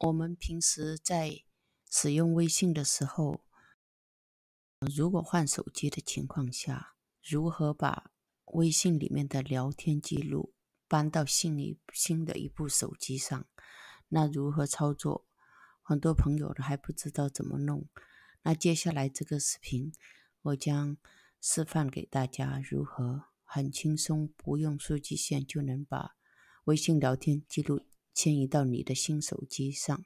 我们平时在使用微信的时候，如果换手机的情况下，如何把微信里面的聊天记录搬到新一新的一部手机上？那如何操作？很多朋友还不知道怎么弄。那接下来这个视频，我将示范给大家，如何很轻松不用数据线就能把微信聊天记录。迁移到你的新手机上。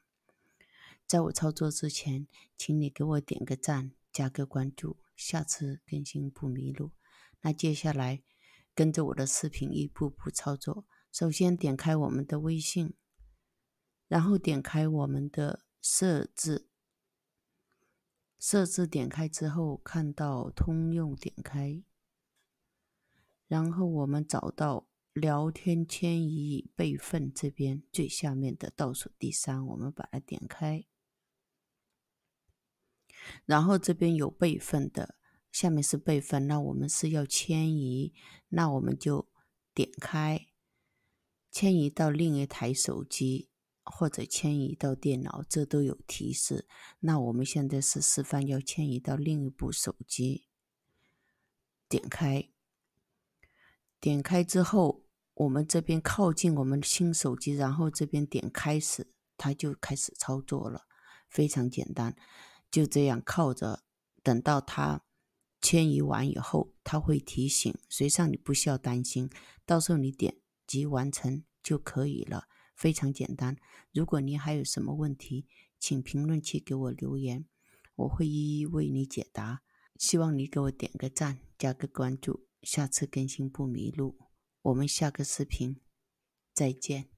在我操作之前，请你给我点个赞，加个关注，下次更新不迷路。那接下来跟着我的视频一步步操作。首先点开我们的微信，然后点开我们的设置。设置点开之后，看到通用，点开，然后我们找到。聊天迁移备份，这边最下面的倒数第三，我们把它点开。然后这边有备份的，下面是备份。那我们是要迁移，那我们就点开，迁移到另一台手机或者迁移到电脑，这都有提示。那我们现在是示范要迁移到另一部手机，点开。点开之后，我们这边靠近我们新手机，然后这边点开始，它就开始操作了，非常简单，就这样靠着，等到它迁移完以后，它会提醒，实际上你不需要担心，到时候你点击完成就可以了，非常简单。如果您还有什么问题，请评论区给我留言，我会一一为你解答。希望你给我点个赞，加个关注。下次更新不迷路，我们下个视频再见。